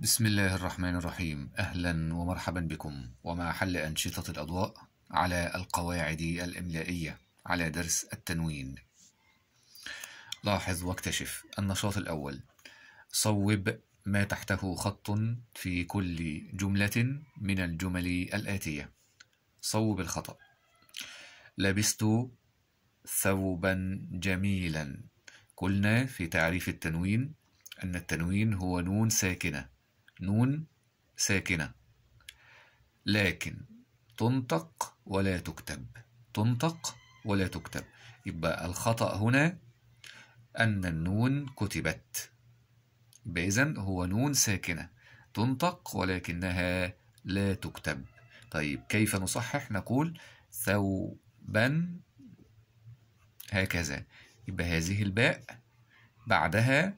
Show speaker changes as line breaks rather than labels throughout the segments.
بسم الله الرحمن الرحيم أهلا ومرحبا بكم ومع حل أنشطة الأضواء على القواعد الإملائية على درس التنوين لاحظ واكتشف النشاط الأول صوب ما تحته خط في كل جملة من الجمل الآتية صوب الخطأ لبست ثوبا جميلا قلنا في تعريف التنوين أن التنوين هو نون ساكنة نون ساكنة لكن تنطق ولا تكتب تنطق ولا تكتب يبقى الخطأ هنا أن النون كتبت بإذن هو نون ساكنة تنطق ولكنها لا تكتب طيب كيف نصحح نقول ثوبا هكذا يبقى هذه الباء بعدها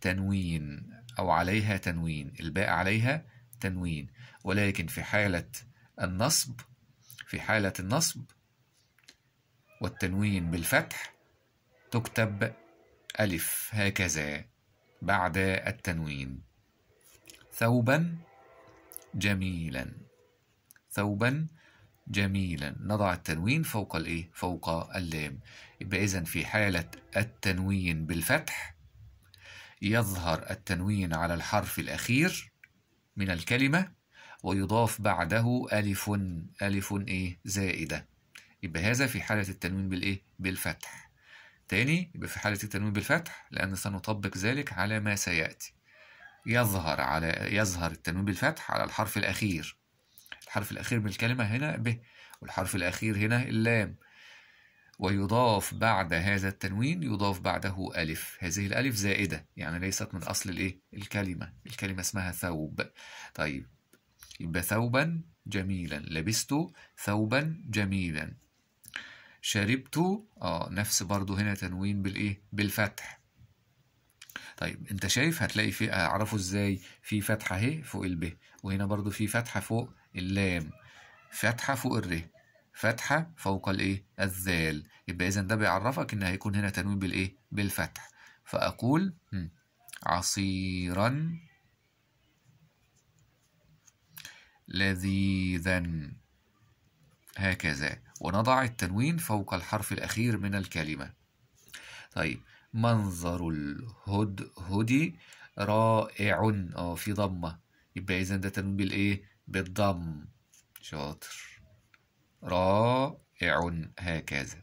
تنوين أو عليها تنوين الباء عليها تنوين ولكن في حالة النصب في حالة النصب والتنوين بالفتح تكتب ألف هكذا بعد التنوين ثوبا جميلا ثوبا جميلا نضع التنوين فوق الايه فوق اللام يبقى اذا في حاله التنوين بالفتح يظهر التنوين على الحرف الأخير من الكلمة ويضاف بعده ألف ألف إيه زائدة يبقى هذا في حالة التنوين بالإيه بالفتح تاني يبقى في حالة التنوين بالفتح لأن سنطبق ذلك على ما سيأتي يظهر على يظهر التنوين بالفتح على الحرف الأخير الحرف الأخير من الكلمة هنا ب والحرف الأخير هنا اللام ويضاف بعد هذا التنوين يضاف بعده ألف هذه الألف زائدة يعني ليست من أصل الإيه؟ الكلمة الكلمة اسمها ثوب طيب يبقى ثوبا جميلا لبست ثوبا جميلا شربت اه نفس برضو هنا تنوين بالإيه؟ بالفتح طيب انت شايف هتلاقي في اعرفه ازاي في فتحه اهي فوق الب وهنا برضو في فتحه فوق اللام فتحه فوق الر فتحة فوق الإيه؟ الذال يبقى إذا ده بيعرفك إن هيكون هنا تنوين بالإيه؟ بالفتح فأقول عصيرا لذيذا هكذا ونضع التنوين فوق الحرف الأخير من الكلمة طيب منظر الهدهد رائع اه في ضمة يبقى إذا ده تنوين بالإيه؟ بالضم شاطر رائع هكذا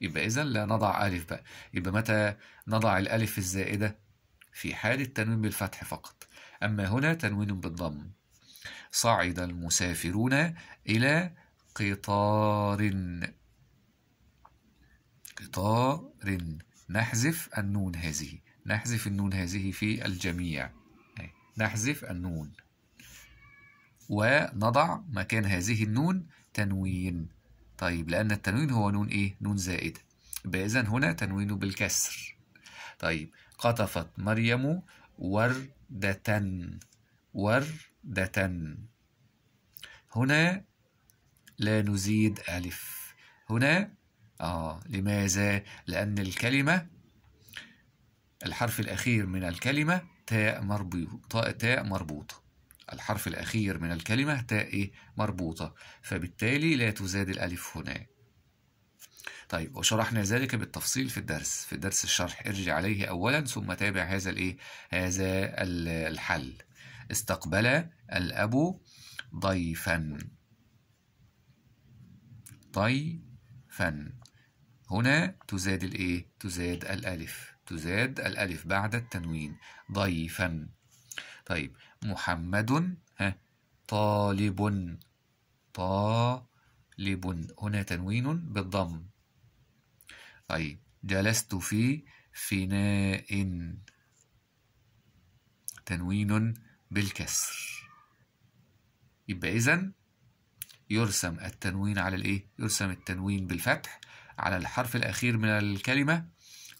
يبقى إذا لا نضع ألف بقى يبقى متى نضع الألف الزائدة في حال التنوين بالفتح فقط أما هنا تنوين بالضم صعد المسافرون إلى قطار قطار نحذف النون هذه نحذف النون هذه في الجميع نحذف النون ونضع مكان هذه النون تنوين طيب لأن التنوين هو نون إيه؟ نون زائدة يبقى هنا تنوين بالكسر طيب قطفت مريم وردة وردة هنا لا نزيد ألف هنا آه لماذا؟ لأن الكلمة الحرف الأخير من الكلمة تاء مربوط تاء مربوطة الحرف الأخير من الكلمة تاء مربوطة فبالتالي لا تزاد الألف هنا طيب وشرحنا ذلك بالتفصيل في الدرس في درس الشرح ارجع عليه أولا ثم تابع هذا الإيه هذا الحل استقبل الأب ضيفا ضيفا هنا تزاد الإيه تزاد الألف تزاد الألف بعد التنوين ضيفا طيب محمد طالب طالب هنا تنوين بالضم طيب جلست في فناء تنوين بالكسر يبقى إذن يرسم التنوين على الإيه؟ يرسم التنوين بالفتح على الحرف الأخير من الكلمة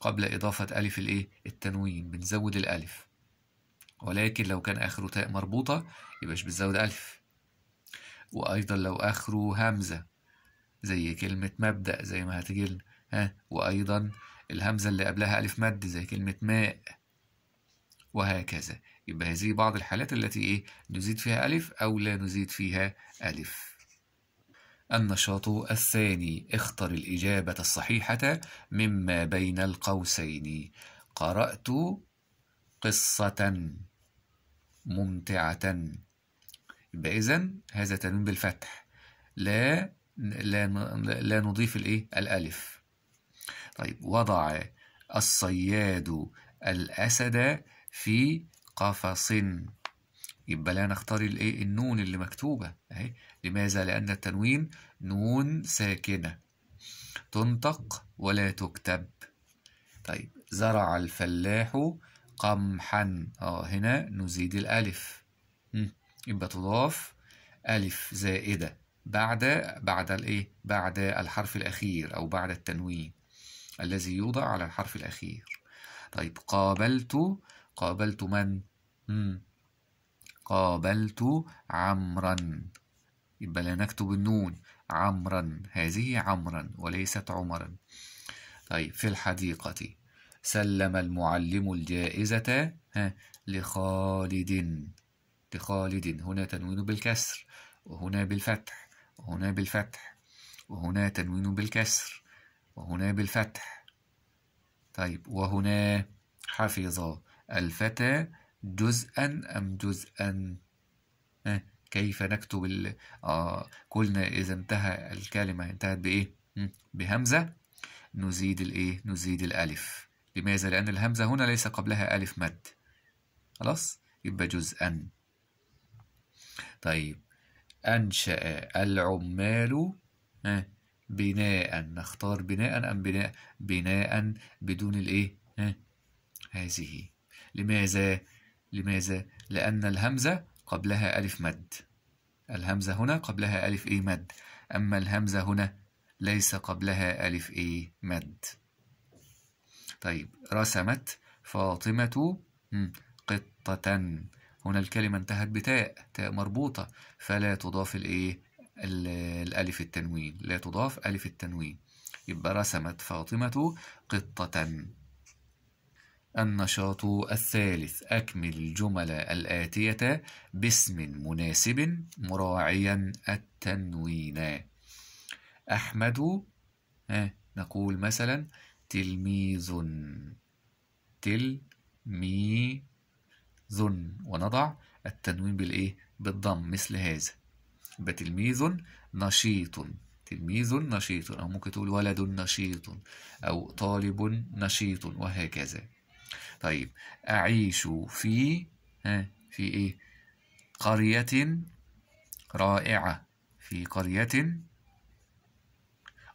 قبل إضافة ألف الإيه؟ التنوين بنزود الألف ولكن لو كان آخره تاء مربوطة يبقاش بتزود ألف وأيضا لو آخره همزة زي كلمة مبدأ زي ما هتجيلنا ها وأيضا الهمزة اللي قبلها ألف مد زي كلمة ماء وهكذا يبقى هذه بعض الحالات التي إيه نزيد فيها ألف أو لا نزيد فيها ألف النشاط الثاني اختر الإجابة الصحيحة مما بين القوسين قرأت قصة ممتعة يبقى إذا هذا تنوين بالفتح لا لا لا نضيف الإيه الألف طيب وضع الصياد الأسد في قفص يبقى لا نختار الايه النون اللي مكتوبه اهي لماذا لان التنوين نون ساكنه تنطق ولا تكتب طيب زرع الفلاح قمحا اه هنا نزيد الألف يبقى تضاف ألف زائدة بعد بعد الإيه؟ بعد الحرف الأخير أو بعد التنوين الذي يوضع على الحرف الأخير طيب قابلت قابلت من؟ مم. قابلت عمرا يبقى لا نكتب النون عمرا هذه عمرا وليست عمرا طيب في الحديقة سلم المعلم الجائزة لخالد لخالد هنا تنوين بالكسر وهنا بالفتح وهنا بالفتح وهنا تنوين بالكسر وهنا بالفتح طيب وهنا حفظ الفتى جزءا أم جزءا كيف نكتب ال... آه قلنا إذا انتهى الكلمة انتهت بإيه بهمزة نزيد الإيه نزيد الألف لماذا؟ لأن الهمزة هنا ليس قبلها ألف مد خلاص يبقى جزءا طيب أنشأ العمال بناء نختار بناء أم بناء بناء بدون الإيه هذه لماذا لماذا لأن الهمزة قبلها ألف مد الهمزة هنا قبلها ألف إيه مد أما الهمزة هنا ليس قبلها ألف إيه مد طيب رسمت فاطمة قطة هنا الكلمة انتهت بتاء تاء مربوطة فلا تضاف الايه الألف التنوين لا تضاف ألف التنوين يبقى رسمت فاطمة قطة النشاط الثالث أكمل الجمل الآتية باسم مناسب مراعيا التنوين أحمد نقول مثلا تلميذ تلميذ ونضع التنوين بالإيه؟ بالضم مثل هذا يبقى تلميذ نشيط تلميذ نشيط أو ممكن تقول ولد نشيط أو طالب نشيط وهكذا طيب أعيش في ها في إيه قرية رائعة في قرية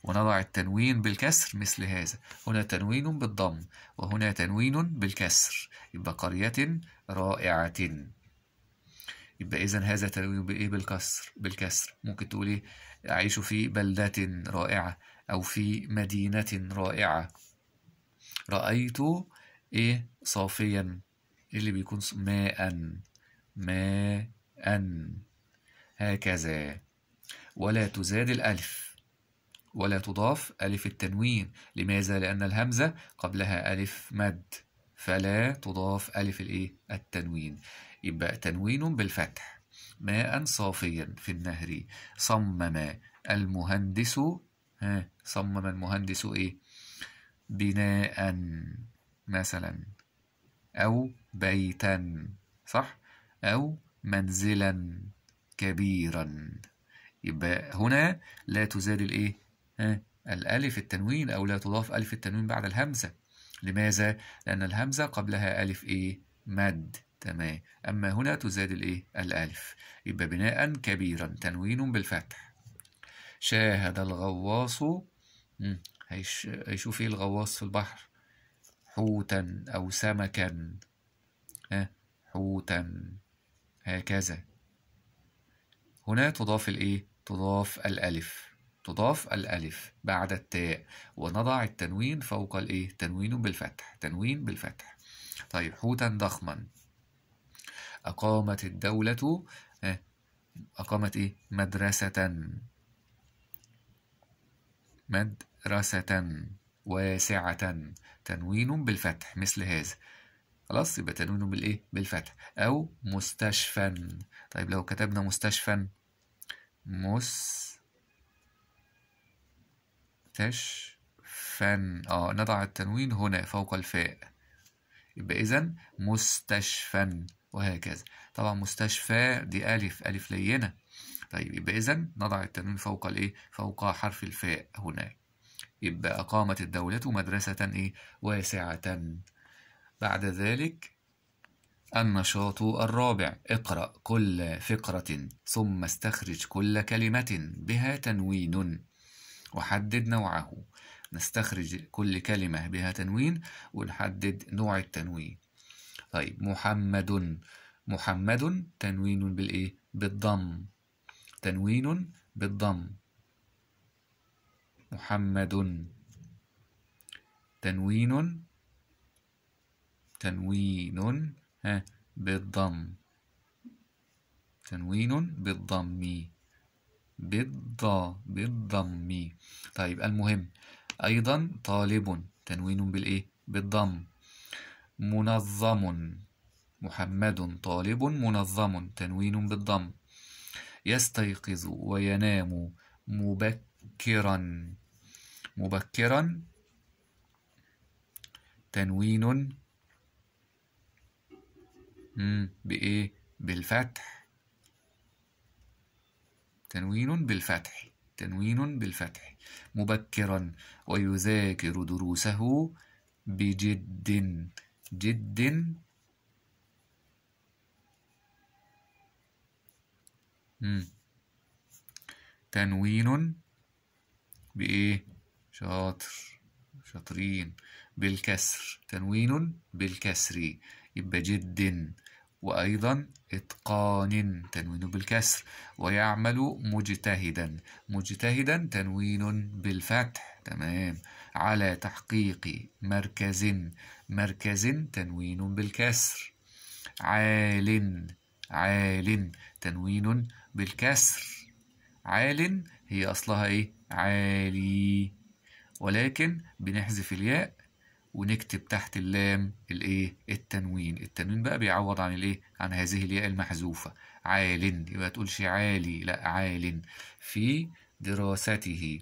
ونضع التنوين بالكسر مثل هذا هنا تنوين بالضم وهنا تنوين بالكسر يبقى قرية رائعة يبقى إذا هذا تنوين بإيه بالكسر بالكسر ممكن تقول إيه أعيش في بلدة رائعة أو في مدينة رائعة رأيت إيه صافيا إيه اللي بيكون ماء ماء هكذا ولا تزاد الألف ولا تضاف ألف التنوين لماذا؟ لأن الهمزة قبلها ألف مد فلا تضاف ألف الإيه؟ التنوين يبقى تنوين بالفتح ماء صافيا في النهر صمم المهندس ها صمم المهندس إيه؟ بناء مثلا أو بيتا صح؟ أو منزلا كبيرا يبقى هنا لا تزال الإيه؟ الألف التنوين أو لا تضاف ألف التنوين بعد الهمزة لماذا؟ لأن الهمزة قبلها ألف إيه؟ مد تمام أما هنا تزاد الإيه؟ الألف يبقى بناء كبيرا تنوين بالفتح شاهد الغواص هيشوف إيه الغواص في البحر حوتا أو سمكا ها حوتا هكذا هنا تضاف الإيه؟ تضاف الألف تضاف الألف بعد التاء ونضع التنوين فوق الإيه؟ تنوين بالفتح تنوين بالفتح طيب حوتا ضخما أقامت الدولة آه، أقامت إيه؟ مدرسة مدرسة واسعة تنوين بالفتح مثل هذا خلاص يبقى تنوين بالإيه؟ بالفتح أو مستشفى طيب لو كتبنا مستشفى مستشفى فن اه نضع التنوين هنا فوق الفاء يبقى إذا مستشفى وهكذا طبعا مستشفى دي ألف ألف لينة طيب يبقى إذا نضع التنوين فوق الإيه؟ فوق حرف الفاء هنا يبقى أقامت الدولة مدرسة إيه؟ واسعة بعد ذلك النشاط الرابع اقرأ كل فقرة ثم استخرج كل كلمة بها تنوين وحدد نوعه نستخرج كل كلمة بها تنوين ونحدد نوع التنوين طيب محمد محمد تنوين بالإيه؟ بالضم تنوين بالضم محمد تنوين تنوين بالضم تنوين بالضم بالض بالضم طيب المهم أيضا طالب تنوين بالإيه؟ بالضم منظم محمد طالب منظم تنوين بالضم يستيقظ وينام مبكرا مبكرا تنوين بإيه؟ بالفتح تنوين بالفتح تنوين بالفتح مبكرا ويذاكر دروسه بجد جد تنوين بإيه شاطر شاطرين بالكسر تنوين بالكسر يبقى جد وأيضا إتقان تنوين بالكسر ويعمل مجتهدا مجتهدا تنوين بالفتح تمام على تحقيق مركز مركز تنوين بالكسر عال عال تنوين بالكسر عال هي أصلها إيه عالي ولكن بنحذف الياء ونكتب تحت اللام الايه التنوين التنوين بقى بيعوض عن الايه عن هذه الياء المحذوفه عال يبقى تقولش عالي لا عال في دراسته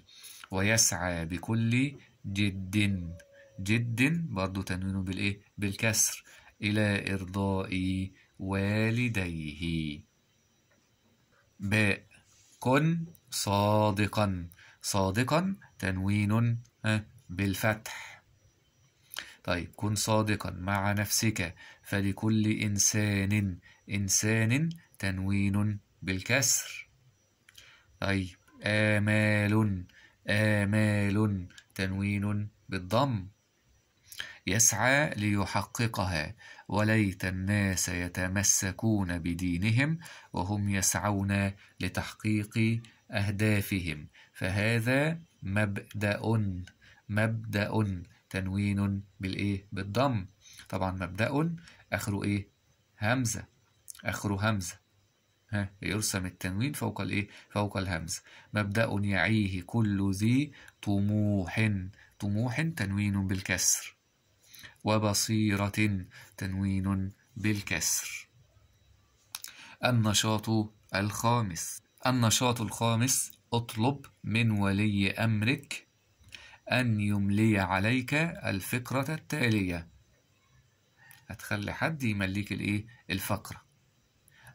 ويسعى بكل جد جد برضو تنوينه بالايه بالكسر الى ارضاء والديه باء كن صادقا صادقا تنوين بالفتح طيب كن صادقا مع نفسك فلكل إنسان إنسان تنوين بالكسر طيب آمال آمال تنوين بالضم يسعى ليحققها وليت الناس يتمسكون بدينهم وهم يسعون لتحقيق أهدافهم فهذا مبدأ مبدأ تنوين بالايه بالضم طبعا مبدأ اخره ايه همزة اخره همزة ها يرسم التنوين فوق الايه فوق الهمزة مبدأ يعيه كل ذي طموح طموح تنوين بالكسر وبصيرة تنوين بالكسر النشاط الخامس النشاط الخامس اطلب من ولي امرك أن يملي عليك الفكرة التالية هتخلي حد يمليك الإيه؟ الفقرة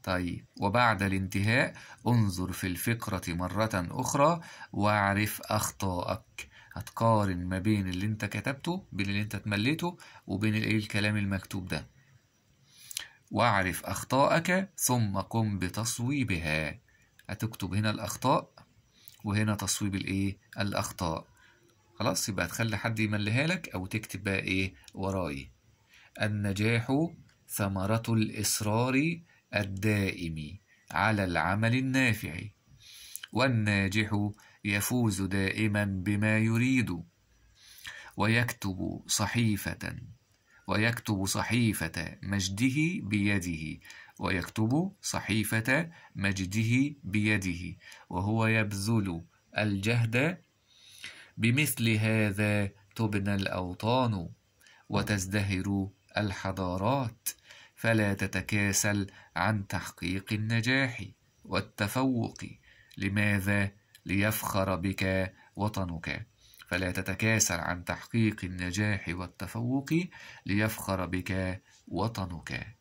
طيب وبعد الانتهاء انظر في الفكرة مرة أخرى واعرف أخطائك هتقارن ما بين اللي انت كتبته بين اللي انت تمليته وبين الايه الكلام المكتوب ده واعرف أخطائك ثم قم بتصويبها هتكتب هنا الأخطاء وهنا تصويب الايه الأخطاء خلاص يبقى تخلي حد يمليها لك أو تكتب بقى إيه وراي النجاح ثمرة الإصرار الدائم على العمل النافع والناجح يفوز دائما بما يريد ويكتب صحيفة ويكتب صحيفة مجده بيده ويكتب صحيفة مجده بيده وهو يبذل الجهد بمثل هذا تبنى الأوطان وتزدهر الحضارات فلا تتكاسل عن تحقيق النجاح والتفوق لماذا ليفخر بك وطنك فلا تتكاسل عن تحقيق النجاح والتفوق ليفخر بك وطنك